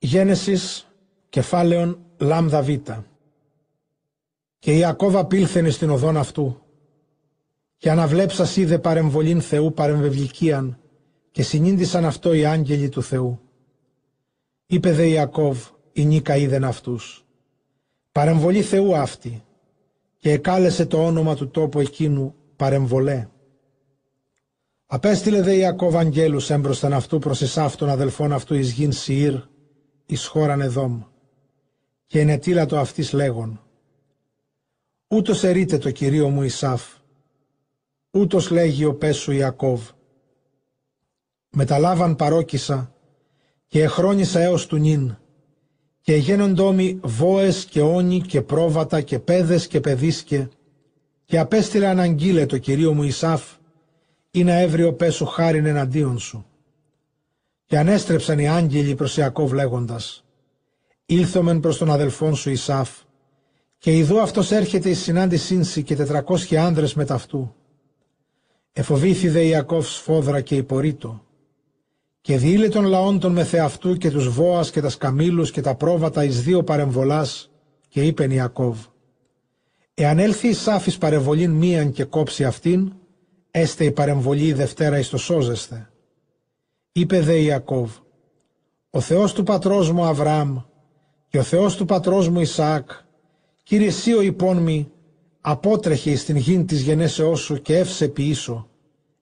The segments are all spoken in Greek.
Γένεσης κεφάλαιον λάμδα β. Και Ιακώβ πήλθεν στην οδόν αυτού. Και αναβλέψας είδε παρεμβολήν Θεού παρεμβευλικίαν και συνήντησαν αυτό οι άγγελοι του Θεού. Είπε δε Ιακώβ, η νίκα είδεν αυτούς. Παρεμβολή Θεού αυτή και εκάλεσε το όνομα του τόπου εκείνου παρεμβολέ. Απέστειλε δε Ιακώβ αγγέλους έμπροσταν αυτού προς εσάφτων αδελφών αυτού εις γην Σιήρ εις χώραν Εδόμ και το αυτής λέγον «Ούτως ερείτε το Κυρίο μου Ισάφ, ούτως λέγει ο πέσου Ιακώβ. Μεταλάβαν παρόκισα και εχρόνισα έως του νυν και γένον τόμοι βόες και όνοι και πρόβατα και πέδες και παιδίσκε και απέστειλα αναγκύλε το Κυρίο μου Ισάφ, είναι έβριο πέσου χάριν εναντίον σου. Και ανέστρεψαν οι άγγελοι προς Ιακώβ λέγοντας «Ήλθομεν προς τον αδελφόν σου Ισάφ και ειδώ αυτός έρχεται η συνάντησή σου και τετρακόσχοι άνδρες με Εφοβήθη Εφοβήθηδε Ιακώβ σφόδρα και υπορείτο και διήλε των λαών των μεθεαυτού και τους βόας και τα σκαμήλους και τα πρόβατα εις δύο παρεμβολάς και είπεν Ιακώβ «Εάν έλθει η εις παρεμβολήν μίαν και κόψει αυτήν, έστε η παρεμβολή η Δευτέρα εις το είπε δε Ιακώβ, ο Θεός του πατρός μου Αβραάμ και ο Θεός του πατρός μου Ισαάκ, Κύριε εσύ ο υπόν απότρεχε στην γην της γενέσεώς σου και εύσε ποιήσω,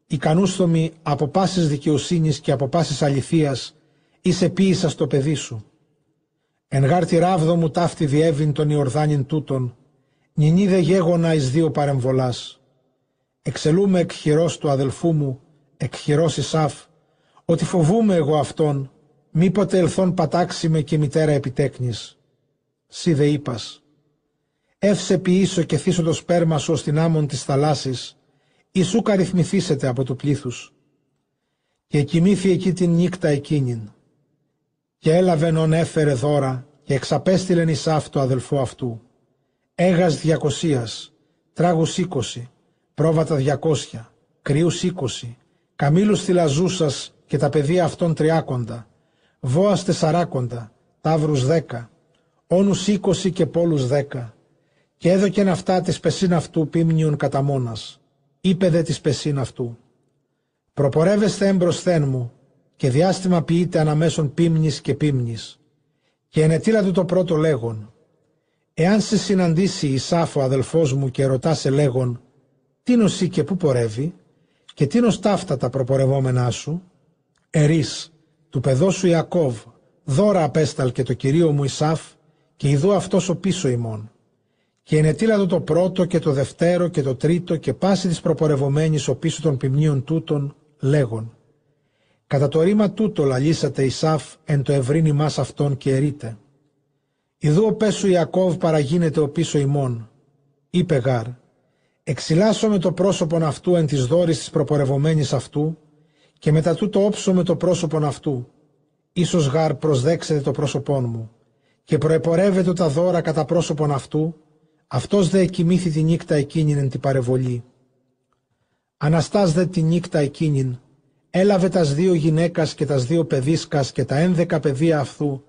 ικανούστομη από πάσης δικαιοσύνης και από πάσης αληθείας, είσαι ποιήσα στο παιδί σου. Εν γάρτη ράβδο μου ταύτη διέβην τον Ιορδάνιν τούτον, νινίδε γέγονα εις δύο παρεμβολάς. Εξελούμε εκ του αδελφού μου, εκ χειρός Ισάφ, ότι φοβούμαι εγώ αυτόν, μήποτε ελθόν πατάξι με και μητέρα επιτέκνης. Σι δε είπας. Εύσε ποιήσω και θύσω το σπέρμα σου ως την άμμον της θαλάσσης, σου καριθμηθήσετε από το πλήθους. Και κοιμήθη εκεί την νύκτα εκείνην. Και έλαβε νον έφερε δώρα και εξαπέστειλεν εις αυτό αδελφό αυτού. Έγας διακοσίας, τράγους είκοσι, πρόβατα διακόσια, κρύους είκοσι, καμήλους θυλαζούσας και τα παιδεία αυτών τριάκοντα, βόας τεσσαράκοντα, ταύρους δέκα, όνους είκοσι και πόλους δέκα. Και έδωκεν αυτά της πεσίν αυτού πίμνιον κατά μόνας. Είπε δε της πεσίν αυτού. Προπορεύεστε έμπροσθέν μου και διάστημα ποιείται αναμέσων πίμνης και πίμνης. Και ενετήλα του το πρώτο λέγον. Εάν σε συναντήσει η Σάφο αδελφός μου και ρωτά σε λέγον «Τι νοσή και πού πορεύει» και τι ταύτα τα προπορευόμενά σου, Ερής, του σου Ιακώβ, δώρα απέσταλκε το κυρίο μου Ισάφ, και ειδού αυτός ο πίσω ημών. Και ενετήλατο το πρώτο και το δευτέρο και το τρίτο και πάση της προπορευομένης ο πίσω των ποιμνίων τούτων, λέγον. Κατά το ρήμα τούτο λαλήσατε Ισάφ εν το ευρύνη μας αυτόν και ερείτε. Ιδού ο πέσου Ιακώβ παραγίνεται ο πίσω ημών. Είπε γάρ, εξυλάσσομαι το πρόσωπον αυτού εν της δόρης της προπορευωμένης αυτού και μετά τούτο όψω με το πρόσωπον αυτού. Ίσως γάρ προσδέξετε το πρόσωπόν μου και προεπορεύεται τα δώρα κατά πρόσωπον αυτού, αυτός δε εκοιμήθη τη νύχτα εκείνην εν την παρεβολή. Αναστάς δε τη νύχτα εκείνην, έλαβε τας δύο γυναίκας και τας δύο παιδίσκας και τα ένδεκα παιδεία αυτού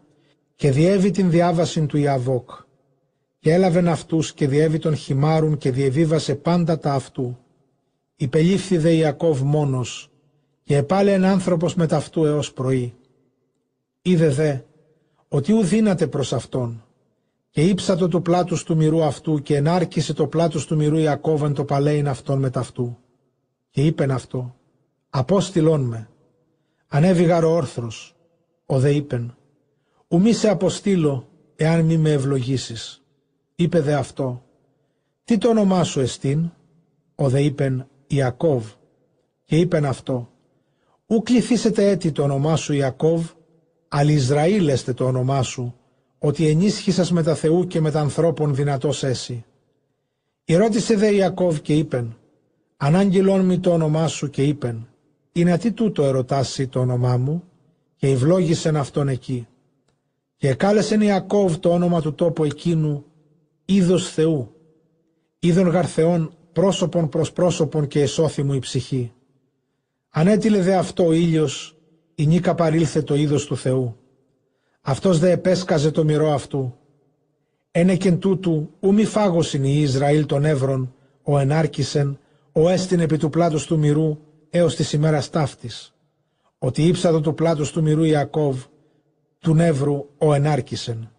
και διέβη την διάβαση του Ιαβόκ. Και έλαβεν αυτούς και διέβη τον χυμάρουν και διεβίβασε πάντα τα αυτού. Υπελήφθη δε Ιακώβ μόνος, και επάλεν άνθρωπος με ταυτού έως πρωί. Είδε δε, ότι ου προς αυτόν. Και ύψατο το πλάτος του μυρού αυτού και ενάρκησε το πλάτος του μυρού Ιακώβεν το παλέιν αυτόν με Και είπεν αυτό, «Απόστηλών με. Ανέβηγα όρθρος, ο δε είπεν, ου μη σε αποστήλω εάν μη με ευλογήσεις. Είπε δε αυτό, τι το όνομά σου εστίν, ο δε είπεν Ιακώβ. Και είπεν αυτό, Ου κληθήσετε έτη το όνομά σου Ιακώβ, εστε το όνομά σου, ότι ενίσχυσας με τα Θεού και με τα ανθρώπων δυνατός έσυ. «Ηρώτησε δε Ιακώβ και είπεν, ανάγγελόν μη το όνομά σου και είπεν, είναι τι τούτο ερωτάσει το όνομά μου, και ευλόγησεν αυτόν εκεί. Και κάλεσεν Ιακώβ το όνομα του τόπου εκείνου, είδος Θεού, είδων γαρθεών πρόσωπον προς πρόσωπον και εσώθη μου η ψυχή έτειλε δε αυτό ο ήλιος, η νίκα παρήλθε το είδος του Θεού. Αυτός δε επέσκαζε το μυρό αυτού. Ένεκεν τούτου, ου μη φάγωσιν η Ισραήλ των Εύρων, ο ενάρκησεν, ο έστιν επί του πλάτους του μυρού, έως της ημέρας ταύτης. Ότι ύψατο του πλάτους του μυρού Ιακώβ, του νεύρου ο ενάρκησεν.